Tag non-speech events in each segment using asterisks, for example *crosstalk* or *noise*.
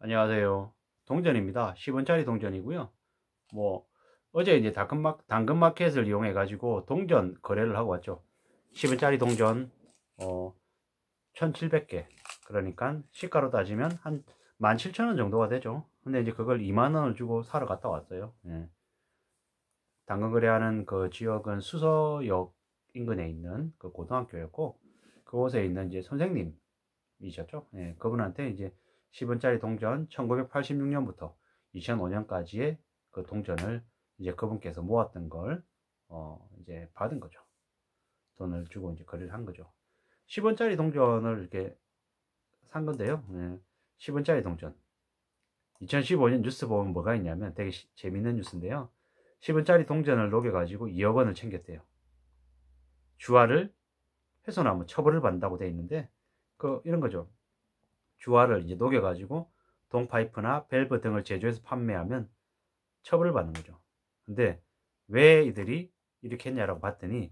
안녕하세요. 동전입니다. 10원짜리 동전이고요. 뭐 어제 이제 당근마, 켓을 이용해 가지고 동전 거래를 하고 왔죠. 10원짜리 동전 어 1700개 그러니까 시가로 따지면 한 17,000원 정도가 되죠. 근데 이제 그걸 2만원을 주고 사러 갔다 왔어요. 예. 당근 거래하는 그 지역은 수서역 인근에 있는 그 고등학교였고 그곳에 있는 이제 선생님이셨죠. 예. 그분한테 이제 10원짜리 동전 1986년부터 2005년까지의 그 동전을 이제 그분께서 모았던 걸 어, 이제 받은 거죠. 돈을 주고 이제 거래를 한 거죠. 10원짜리 동전을 이렇게 산 건데요. 네. 10원짜리 동전. 2015년 뉴스 보면 뭐가 있냐면 되게 시, 재밌는 뉴스인데요. 10원짜리 동전을 녹여가지고 2억 원을 챙겼대요. 주화를 훼손하면 처벌을 받는다고 돼 있는데 그 이런 거죠. 주화를 이제 녹여가지고 동파이프나 밸브 등을 제조해서 판매하면 처벌받는 을 거죠. 근데 왜 이들이 이렇게 했냐라고 봤더니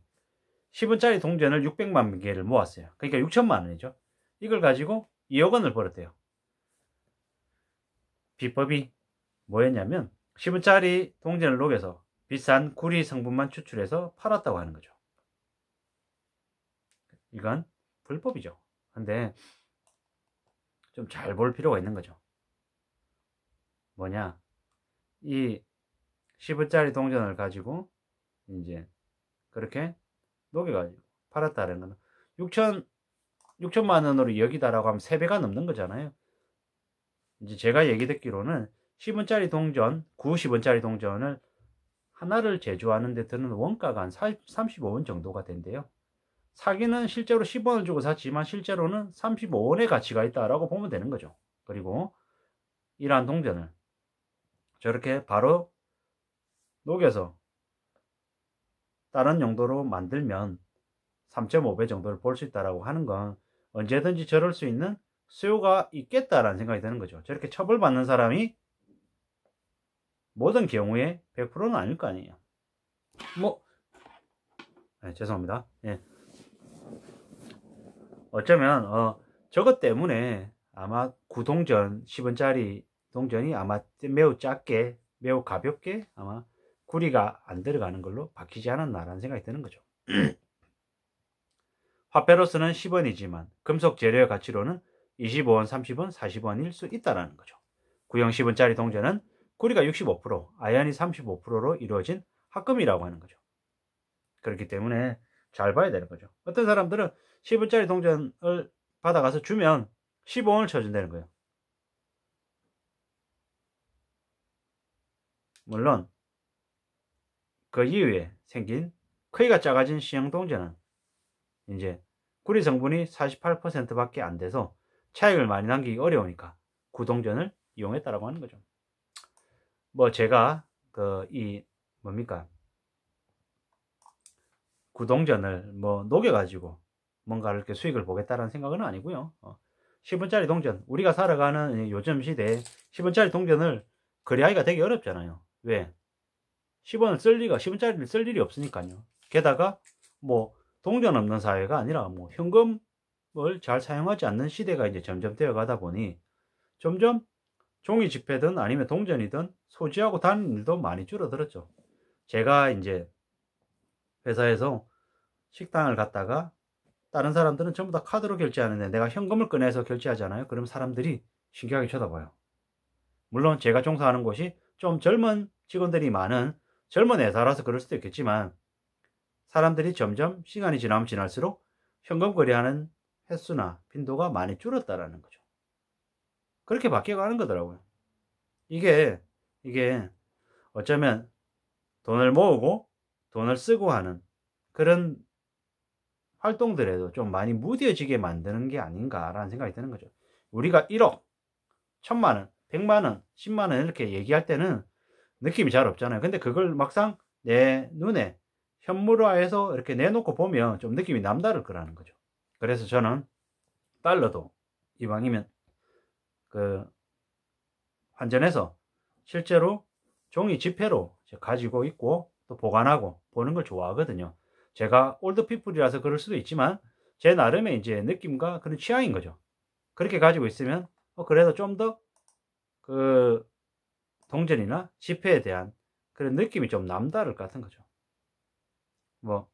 10원짜리 동전을 600만 개를 모았어요. 그러니까 6천만 원이죠. 이걸 가지고 2억 원을 벌었대요. 비법이 뭐였냐면 10원짜리 동전을 녹여서 비싼 구리 성분만 추출해서 팔았다고 하는 거죠. 이건 불법이죠. 근데 좀잘볼 필요가 있는 거죠. 뭐냐? 이 10원짜리 동전을 가지고 이제 그렇게 녹여가지고 팔았다는 거는 6천 6천만 원으로 여기다라고 하면 3배가 넘는 거잖아요. 이제 제가 얘기 듣기로는 10원짜리 동전, 90원짜리 동전을 하나를 제조하는 데 드는 원가가 한 35원 정도가 된대요. 사기는 실제로 10원을 주고 샀지만 실제로는 35원의 가치가 있다라고 보면 되는 거죠. 그리고 이러한 동전을 저렇게 바로 녹여서 다른 용도로 만들면 3.5배 정도를 볼 수 있다라고 하는 건 언제든지 저럴 수 있는 수요가 있겠다라는 생각이 드는 거죠. 저렇게 처벌받는 사람이 모든 경우에 100%는 아닐 거 아니에요. 뭐, 네, 죄송합니다. 네. 어쩌면 어, 저것 때문에 아마 구동전 10원짜리 동전이 아마 매우 작게 매우 가볍게 아마 구리가 안 들어가는 걸로 바뀌지 않았나라는 생각이 드는 거죠. *clears throat* 화폐로서는 10원이지만 금속 재료의 가치로는 25원, 30원, 40원일 수 있다라는 거죠. 구형 10원짜리 동전은 구리가 65%, 아연이 35%로 이루어진 합금이라고 하는 거죠. 그렇기 때문에 잘 봐야 되는 거죠. 어떤 사람들은 10원짜리 동전을 받아가서 주면 15원을 쳐준다는 거예요. 물론 그 이후에 생긴 크기가 작아진 시형 동전은 이제 구리 성분이 48%밖에 안 돼서 차익을 많이 남기기 어려우니까 구동전을 그 이용했다라고 하는 거죠. 뭐 제가 그 이 뭡니까 구동전을 뭐 녹여가지고 뭔가 이렇게 수익을 보겠다는 생각은 아니고요. 10원짜리 어, 동전, 우리가 살아가는 요즘 시대에 10원짜리 동전을 거래하기가 되게 어렵잖아요. 왜? 10원을 쓸 리가, 10원짜리를 쓸 일이 없으니까요. 게다가 뭐 동전 없는 사회가 아니라 뭐 현금을 잘 사용하지 않는 시대가 이제 점점 되어가다 보니 점점 종이 지폐든 아니면 동전이든 소지하고 다니는 일도 많이 줄어들었죠. 제가 이제 회사에서 식당을 갔다가 다른 사람들은 전부 다 카드로 결제하는데 내가 현금을 꺼내서 결제하잖아요. 그럼 사람들이 신기하게 쳐다봐요. 물론 제가 종사하는 곳이 좀 젊은 직원들이 많은 젊은 회사라서 그럴 수도 있겠지만 사람들이 점점 시간이 지나면 지날수록 현금 거래하는 횟수나 빈도가 많이 줄었다라는 거죠. 그렇게 바뀌어가는 거더라고요. 이게 이게 어쩌면 돈을 모으고 돈을 쓰고 하는 그런 활동들에도 좀 많이 무뎌지게 만드는 게 아닌가라는 생각이 드는 거죠. 우리가 1억, 1 천만 원, 1 0 0만 원, 1 0만원 이렇게 얘기할 때는 느낌이 잘 없잖아요. 근데 그걸 막상 내 눈에 현물화해서 이렇게 내놓고 보면 좀 느낌이 남다를 거라는 거죠. 그래서 저는 달러도 이왕이면 그 환전해서 실제로 종이 지폐로 가지고 있고 또 보관하고 보는 걸 좋아하거든요. 제가 올드피플이라서 그럴 수도 있지만 제 나름의 이제 느낌과 그런 취향인 거죠. 그렇게 가지고 있으면 어, 그래서좀 더 그 동전이나 지폐에 대한 그런 느낌이 좀 남다를 것 같은 거죠. 뭐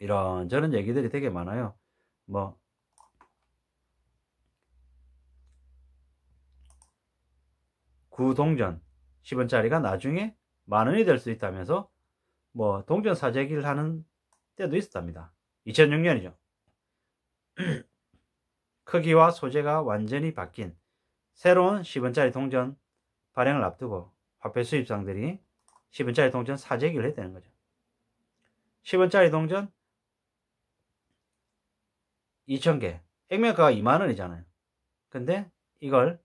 이런저런 얘기들이 되게 많아요. 뭐 구동전 10원짜리가 나중에 만 원이 될 수 있다면서 뭐 동전 사재기를 하는 때도 있었답니다. 2006년이죠. *clears throat* 크기와 소재가 완전히 바뀐 새로운 10원짜리 동전 발행을 앞두고 화폐 수입상들이 10원짜리 동전 사재기를 했다는 거죠. 10원짜리 동전 2,000개 액면가가 2만원이잖아요. 근데 이걸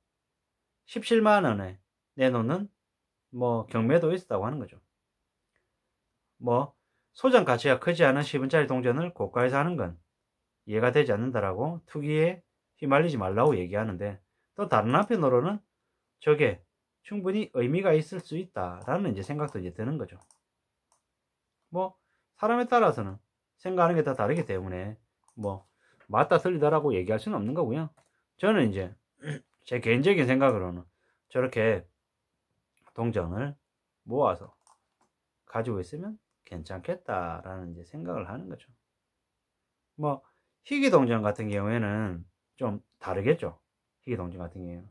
17만원에 내놓는 뭐 경매도 있었다고 하는 거죠. 뭐 소장 가치가 크지 않은 10원짜리 동전을 고가에서 하는 건 이해가 되지 않는다라고 투기에 휘말리지 말라고 얘기하는데 또 다른 한편으로는 저게 충분히 의미가 있을 수 있다라는 이제 생각도 이제 드는 거죠. 뭐 사람에 따라서는 생각하는 게 다 다르기 때문에 뭐 맞다 틀리다라고 얘기할 수는 없는 거고요. 저는 이제 *clears throat* 제 개인적인 생각으로는 저렇게 동전을 모아서 가지고 있으면 괜찮겠다라는 이제 생각을 하는 거죠. 뭐 희귀동전 같은 경우에는 좀 다르겠죠. 희귀동전 같은 경우 에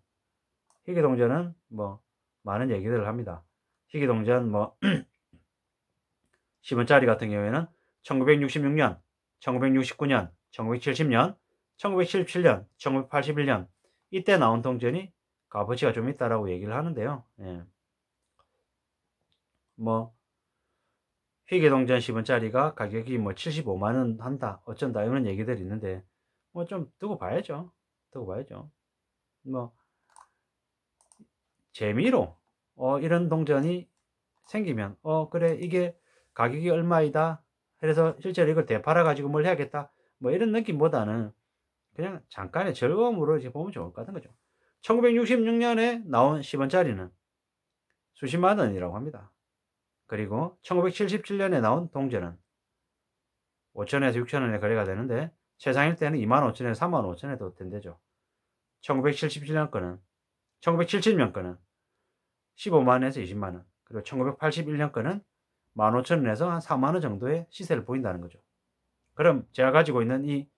희귀동전은 뭐 많은 얘기들을 합니다. 희귀동전 뭐 10원짜리 *clears throat* 같은 경우에는 1966년, 1969년, 1970년, 1977년, 1981년 이때 나온 동전이 값어치가 좀 있다라고 얘기를 하는데요. 예. 뭐 희귀동전 10원짜리가 가격이 뭐 75만원 한다 어쩐다 이런 얘기들이 있는데 뭐 좀 두고 봐야죠 두고 봐야죠 뭐 재미로 어 이런 동전이 생기면 어 그래 이게 가격이 얼마이다 그래서 실제로 이걸 되팔아 가지고 뭘 해야겠다 뭐 이런 느낌보다는 그냥 잠깐의 즐거움으로 이제 보면 좋을 것 같은 거죠 1966년에 나온 10원짜리는 수십만 원이라고 합니다 그리고 1977년에 나온 동전은 5천에서 6천원에 거래가 되는데 최상일 때는 2만 5천에서 3만 5천에도 된대죠. 1977년 거는 1 9 7 7년 거는 15만원에서 20만원 그리고 1981년 거는 15,000원에서 한 4만원 정도의 시세를 보인다는 거죠. 그럼 제가 가지고 있는 이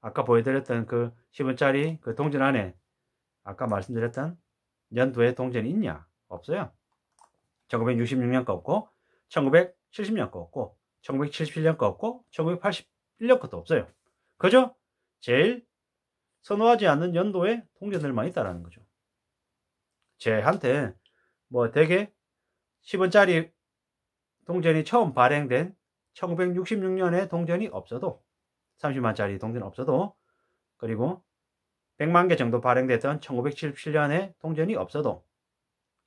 아까 보여드렸던 그 10원짜리 그 동전 안에 아까 말씀드렸던 연도의 동전이 있냐? 없어요. 1966년 거 없고 1970년 거없고 1977년 거없고 1981년 것도 없어요. 그죠? 제일 선호하지 않는 연도의동전들만 있다라는 거죠. 제한테 뭐 대개 10원짜리 동전이 처음 발행된 1966년에 동전이 없어도 30만짜리 동전 없어도 그리고 100만 개 정도 발행됐던 1977년에 동전이 없어도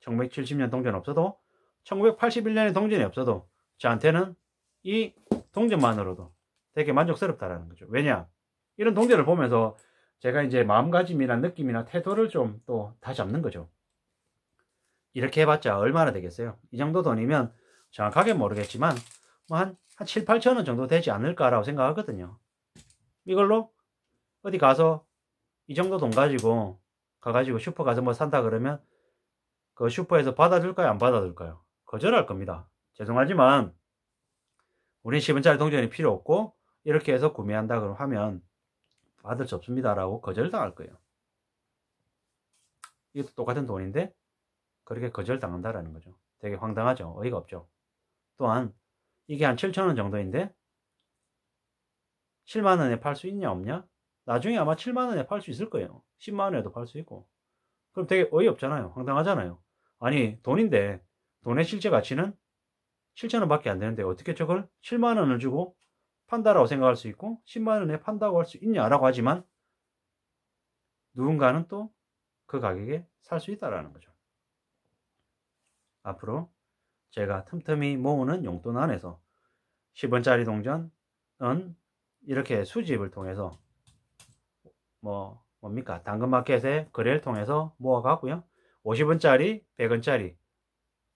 1970년 동전 없어도 1981년에 동전이 없어도 저한테는 이 동전만으로도 되게 만족스럽다라는 거죠. 왜냐? 이런 동전을 보면서 제가 이제 마음가짐이나 느낌이나 태도를 좀 또다시 잡는 거죠. 이렇게 해봤자 얼마나 되겠어요? 이 정도 돈이면 정확하게 모르겠지만 뭐 한, 한 7, 8천 원 정도 되지 않을까라고 생각하거든요. 이걸로 어디 가서 이 정도 돈 가지고 가가지고 슈퍼 가서 뭐 산다 그러면 그 슈퍼에서 받아줄까요? 안 받아줄까요? 거절할 겁니다. 죄송하지만 우린 10원짜리 동전이 필요 없고 이렇게 해서 구매한다 그럼 하면 받을 수 없습니다 라고 거절당할 거예요. 이것도 똑같은 돈인데 그렇게 거절당한다라는 거죠. 되게 황당하죠. 어이가 없죠. 또한 이게 한 7천원 정도인데 7만원에 팔 수 있냐 없냐? 나중에 아마 7만원에 팔 수 있을 거예요. 10만원에도 팔 수 있고. 그럼 되게 어이없잖아요. 황당하잖아요. 아니 돈인데 돈의 실제 가치는 7천원밖에 안 되는데 어떻게 저걸 7만원을 주고 판다라고 생각할 수 있고 10만원에 판다고 할 수 있냐라고 하지만 누군가는 또 그 가격에 살 수 있다라는 거죠. 앞으로 제가 틈틈이 모으는 용돈 안에서 10원짜리 동전은 이렇게 수집을 통해서 뭐 뭡니까 당근마켓에 거래를 통해서 모아가고요. 50원짜리, 100원짜리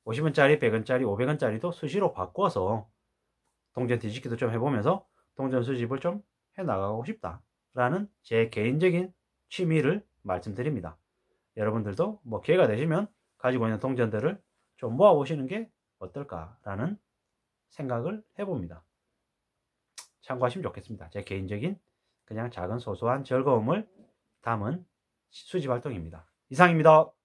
50원짜리, 100원짜리, 500원짜리도 수시로 바꿔서 동전 뒤집기도 좀 해보면서 동전 수집을 좀 해나가고 싶다 라는 제 개인적인 취미를 말씀드립니다. 여러분들도 뭐 기회가 되시면 가지고 있는 동전들을 좀 모아보시는 게 어떨까라는 생각을 해봅니다. 참고하시면 좋겠습니다. 제 개인적인 그냥 작은 소소한 즐거움을 담은 수집 활동입니다. 이상입니다.